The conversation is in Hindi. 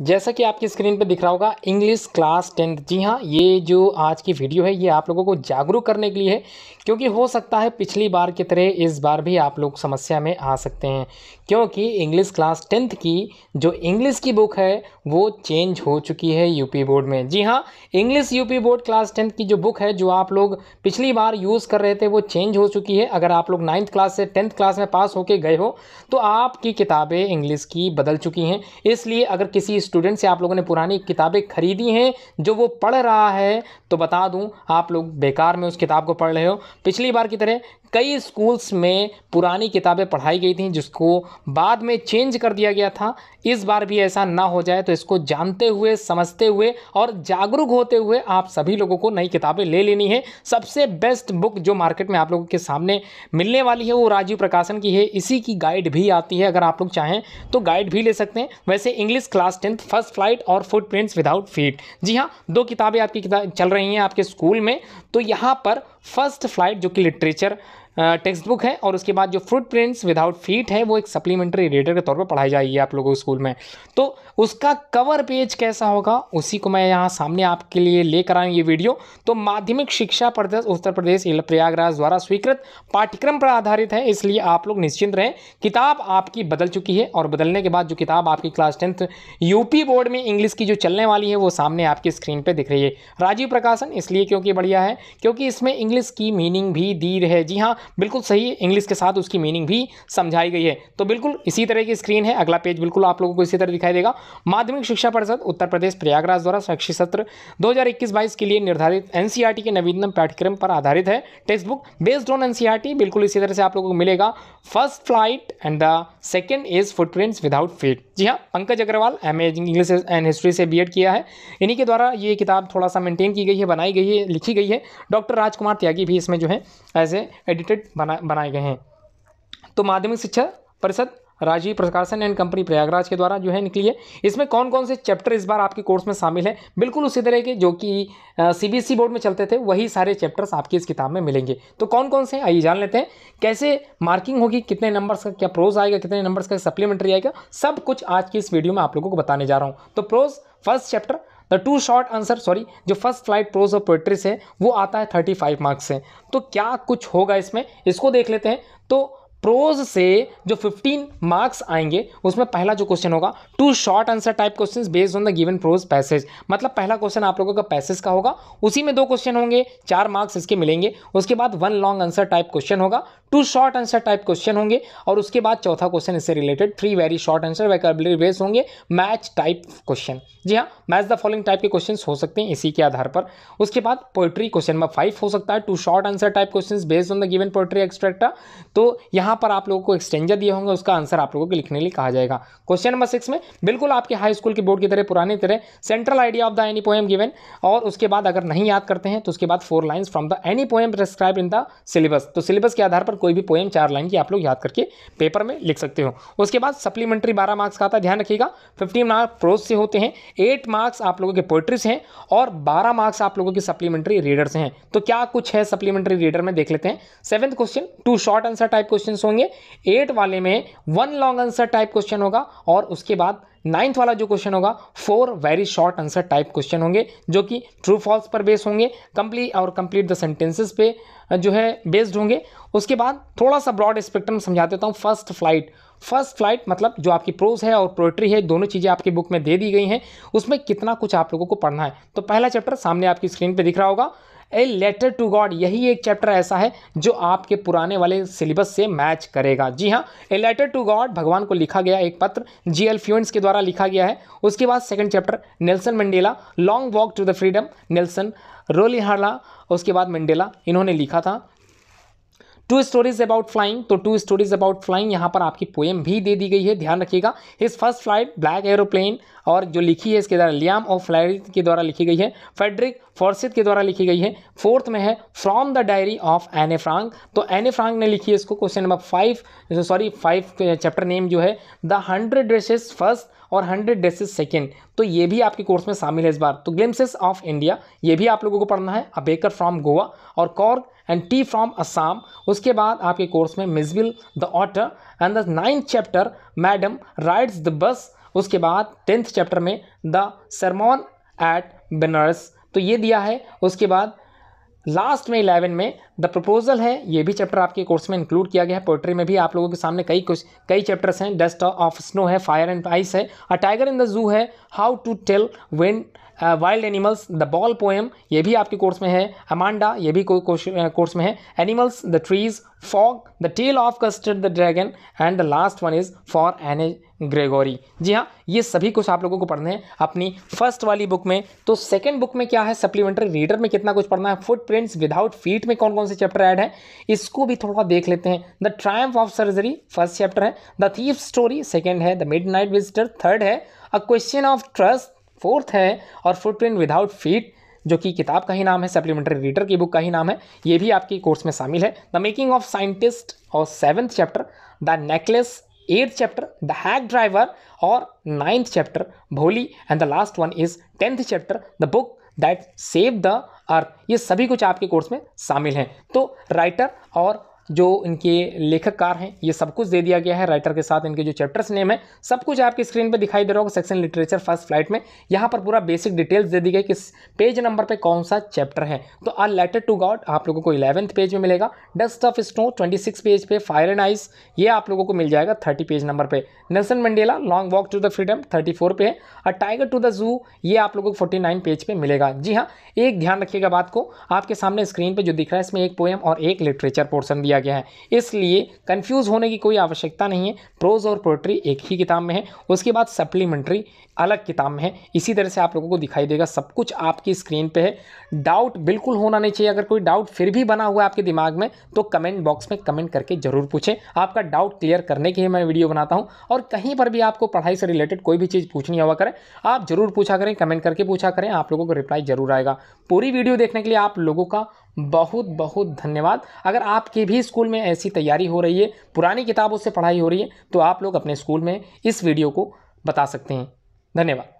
जैसा कि आपकी स्क्रीन पर दिख रहा होगा इंग्लिश क्लास टेंथ जी हाँ ये जो आज की वीडियो है ये आप लोगों को जागरूक करने के लिए है क्योंकि हो सकता है पिछली बार की तरह इस बार भी आप लोग समस्या में आ सकते हैं क्योंकि इंग्लिश क्लास टेंथ की जो इंग्लिश की बुक है वो चेंज हो चुकी है यूपी बोर्ड में जी हाँ English UP board class tenth की जो बुक है जो आप लोग पिछली बार यूज़ कर रहे थे वो चेंज हो चुकी है अगर आप लोग नाइन्थ क्लास से टेंथ क्लास में पास होके गए हो तो आपकी किताबें इंग्लिश की बदल चुकी हैं इसलिए अगर किसी स्टूडेंट से आप लोगों ने पुरानी किताबें खरीदी हैं जो वो पढ़ रहा है तो बता दूं आप लोग बेकार में उस किताब को पढ़ रहे हो पिछली बार की तरह कई स्कूल्स में पुरानी किताबें पढ़ाई गई थी जिसको बाद में चेंज कर दिया गया था इस बार भी ऐसा ना हो जाए तो इसको जानते हुए समझते हुए और जागरूक होते हुए आप सभी लोगों को नई किताबें ले लेनी है सबसे बेस्ट बुक जो मार्केट में आप लोगों के सामने मिलने वाली है वो राजीव प्रकाशन की है इसी की गाइड भी आती है अगर आप लोग चाहें तो गाइड भी ले सकते हैं वैसे English class tenth first flight और प्रिंट्स विदाउट फीट जी हाँ दो किताबें आपकी किताब चल रही हैं आपके स्कूल में तो यहाँ पर फर्स्ट फ्लाइट जो कि लिटरेचर टेक्स्ट बुक है और उसके बाद जो फ्रूट प्रिंट्स विदाउट फीट है वो एक सप्लीमेंट्री रीडर के तौर पर पढ़ाई जाएगी आप लोगों के स्कूल में तो उसका कवर पेज कैसा होगा उसी को मैं यहाँ सामने आपके लिए लेकर आऊँ ये वीडियो तो माध्यमिक शिक्षा प्रदेश उत्तर प्रदेश प्रयागराज द्वारा स्वीकृत पाठ्यक्रम पर आधारित है इसलिए आप लोग निश्चिंत रहें किताब आपकी बदल चुकी है और बदलने के बाद जो किताब आपकी क्लास टेंथ यूपी बोर्ड में इंग्लिश की जो चलने वाली है वो सामने आपकी स्क्रीन पर दिख रही है राजीव प्रकाशन इसलिए क्योंकि बढ़िया है क्योंकि इसमें इंग्लिश की मीनिंग भी दी है जी हाँ बिल्कुल सही इंग्लिश के साथ उसकी मीनिंग भी समझाई गई है तो बिल्कुल इसी तरह की स्क्रीन है अगला पेज बिल्कुल आप लोगों को इसी तरह दिखाई देगा माध्यमिक शिक्षा परिषद उत्तर प्रदेश प्रयागराज द्वारा शैक्षिक सत्र दो हजार के लिए निर्धारित एनसीआरटी e के नवीनतम पाठ्यक्रम पर आधारित है text book based on NCERT बिल्कुल इसी तरह से आप लोगों को मिलेगा first flight and the second is footprints without feet जी हाँ Pankaj Agrawal M English and history से बी किया है इन्हीं के द्वारा ये किताब थोड़ा सा मेंटेन की गई है बनाई गई है लिखी गई है डॉक्टर राजकुमार त्यागी भी इसमें जो है एज ए एडिटेड बना बनाए गए हैं तो माध्यमिक शिक्षा परिषद राजीव प्रकाशन एंड कंपनी प्रयागराज के द्वारा जो है निकली है इसमें कौन कौन से चैप्टर इस बार आपके कोर्स में शामिल है बिल्कुल उसी तरह के जो कि सीबीएसई e बोर्ड में चलते थे वही सारे चैप्टर्स आपकी इस किताब में मिलेंगे तो कौन कौन से आइए जान लेते हैं कैसे मार्किंग होगी कितने नंबर्स का क्या प्रोज आएगा कितने नंबर्स का सप्लीमेंट्री आएगा सब कुछ आज की इस वीडियो में आप लोगों को बताने जा रहा हूँ तो prose first chapter the two short answer sorry जो first flight prose of poetry से वो आता है थर्टी फाइव मार्क्स से तो क्या कुछ होगा इसमें इसको देख लेते हैं तो प्रोज से जो 15 मार्क्स आएंगे उसमें पहला जो क्वेश्चन होगा two short answer type question based on the given prose passage मतलब पहला क्वेश्चन आप लोगों का पैसेज का होगा उसी में दो क्वेश्चन होंगे चार मार्क्स इसके मिलेंगे उसके बाद one long answer type question होगा two short answer type question होंगे और उसके बाद चौथा क्वेश्चन इससे related three very short answer vocabulary base होंगे मैच टाइप क्वेश्चन जी हाँ मैच द फॉलोइंग टाइप के क्वेश्चन हो सकते हैं इसी के आधार पर उसके बाद पोइट्री क्वेश्चन नंबर फाइव हो सकता है two short answer type question based on the given poetry extract तो यहाँ पर आप लोगों को एक्सटेंजर दिए होंगे उसका आंसर आप लोगों को लिखने लिए कहा जाएगा क्वेश्चन नंबर सिक्स में बिल्कुल आपके हाई स्कूल के बोर्ड की तरह पुरानी तरह central idea of the any poem given और उसके बाद अगर नहीं याद करते हैं तो उसके बाद four lines from the any poem prescribe in the syllabus तो सिलेबस के आधार पर पर कोई भी पोएम चार लाइन की आप लोग याद करके पेपर में लिख सकते हो उसके बाद सप्लीमेंट्री बारह मार्क्स का आता है ध्यान रखिएगा फिफ्टीन मार्क्स प्रोज से होते हैं एट मार्क्स आप लोगों के पोइट्री से हैं और बारह मार्क्स आप लोगों के सप्लीमेंट्री रीडर से हैं तो क्या कुछ है सप्लीमेंट्री रीडर में देख लेते हैं seventh question two short answer type question होंगे एट वाले में one long answer type question होगा और उसके बाद नाइन्थ वाला जो क्वेश्चन होगा four very short answer type question होंगे जो कि ट्रू फॉल्स पर बेस होंगे कंप्लीट और कंप्लीट द सेंटेंसेस पे जो है बेस्ड होंगे उसके बाद थोड़ा सा ब्रॉड स्पेक्ट्रम समझा देता हूँ फर्स्ट फ्लाइट फर्स्ट फ्लाइट मतलब जो आपकी प्रोज है और पोएट्री है दोनों चीज़ें आपकी बुक में दे दी गई हैं उसमें कितना कुछ आप लोगों को पढ़ना है तो पहला चैप्टर सामने आपकी स्क्रीन पर दिख रहा होगा ए लेटर टू गॉड यही एक चैप्टर ऐसा है जो आपके पुराने वाले सिलेबस से मैच करेगा जी हाँ ए लेटर टू गॉड भगवान को लिखा गया एक पत्र जी एल फ्यूएंट्स के द्वारा लिखा गया है उसके बाद second chapter Nelson Mandela long walk to the freedom Nelson Rolihlahla उसके बाद मंडेला इन्होंने लिखा था टू स्टोरीज अबाउट फ्लाइंग तो टू स्टोरीज अबाउट फ्लाइंग यहाँ पर आपकी पोएम भी दे दी गई है ध्यान रखिएगा his first flight black aeroplane और जो लिखी है इसके द्वारा लियाम और फ्लाइट के द्वारा लिखी गई है फेडरिक फोर्सित के द्वारा लिखी गई है फोर्थ में है from the diary of Anne Frank तो एने फ्रांक ने लिखी है इसको question number five sorry five chapter name जो है द हंड्रेड ड्रेसेस फर्स्ट और हंड्रेड ड्रेसेस सेकेंड तो ये भी आपके कोर्स में शामिल है इस बार तो ग्लिम्सेस ऑफ इंडिया ये भी आप लोगों को पढ़ना है अबेकर फ्रॉम गोवा और Coorg and tea from Assam उसके बाद आपके कोर्स में Mijbil the otter and the ninth chapter madam rides the bus उसके बाद टेंथ चैप्टर में द सरमोन एट बनारस तो ये दिया है उसके बाद लास्ट में इलेवन में द प्रपोजल है ये भी चैप्टर आपके कोर्स में इंक्लूड किया गया है पोइट्री में भी आप लोगों के सामने कई कुछ कई चैप्टर्स हैं डस्ट ऑफ स्नो है फायर एंड आइस है a tiger in the zoo है how to tell when wild animals the ball poem ये भी आपके कोर्स में है अमांडा ये भी कोर्स uh, में है animals the trees fog the tale of custard the dragon and the last one is for Anne Gregory जी हाँ ये सभी कुछ आप लोगों को पढ़ने हैं अपनी फर्स्ट वाली बुक में तो सेकंड बुक में क्या है सप्लीमेंट्री रीडर में कितना कुछ पढ़ना है फुटप्रिंट्स विदाउट फीट में कौन कौन से चैप्टर ऐड है इसको भी थोड़ा देख लेते हैं the triumph of surgery first chapter है द थीफ स्टोरी सेकेंड है the midnight visitor third है a question of trust fourth है और फुटप्रिंट विदाउट फीट जो कि किताब का ही नाम है सप्लीमेंट्री रीडर की बुक का ही नाम है ये भी आपके कोर्स में शामिल है द मेकिंग ऑफ साइंटिस्ट और seventh chapter the necklace eighth chapter the hack driver और ninth chapter Bholi and the last one is tenth chapter the book that save the earth ये सभी कुछ आपके कोर्स में शामिल हैं तो राइटर और जो इनके लेखककार हैं ये सब कुछ दे दिया गया है राइटर के साथ इनके जो चैप्टर्स नेम है सब कुछ आपकी स्क्रीन पर दिखाई दे रहा होगा सेक्शन लिटरेचर फर्स्ट फ्लाइट में यहाँ पर पूरा बेसिक डिटेल्स दे दी गई किस पेज नंबर पर कौन सा चैप्टर है तो आ लेटर टू गॉड आप लोगों को इलेवंथ पेज में मिलेगा dust of snow twenty page पे फायर एंड आइस ये आप लोगों को मिल जाएगा थर्टी पेज नंबर पर Nelson Mandela long walk to the freedom thirty four पे है और टाइगर टू द जू ये आप लोगों को फोर्टी नाइन पेज पे मिलेगा जी हाँ एक ध्यान रखिएगा बात को आपके सामने स्क्रीन पर जो दिख रहा है इसमें एक पोएम और एक लिटरेचर पोर्सन दिया दिया गया है इसलिए कन्फ्यूज़ होने की कोई आवश्यकता नहीं है प्रोज और पोइट्री एक ही किताब में है उसके बाद सप्लीमेंट्री अलग किताब में है इसी तरह से आप लोगों को दिखाई देगा सब कुछ आपकी स्क्रीन पे है डाउट बिल्कुल होना नहीं चाहिए अगर कोई डाउट फिर भी बना हुआ है आपके दिमाग में तो कमेंट बॉक्स में कमेंट करके ज़रूर पूछें आपका डाउट क्लियर करने के लिए मैं वीडियो बनाता हूँ और कहीं पर भी आपको पढ़ाई से रिलेटेड कोई भी चीज़ पूछनी हुआ करें आप ज़रूर पूछा करें कमेंट करके पूछा करें आप लोगों को रिप्लाई ज़रूर आएगा पूरी वीडियो देखने के लिए आप लोगों का बहुत बहुत धन्यवाद अगर आपके भी स्कूल में ऐसी तैयारी हो रही है पुरानी किताबों से पढ़ाई हो रही है तो आप लोग अपने स्कूल में इस वीडियो को बता सकते हैं धन्यवाद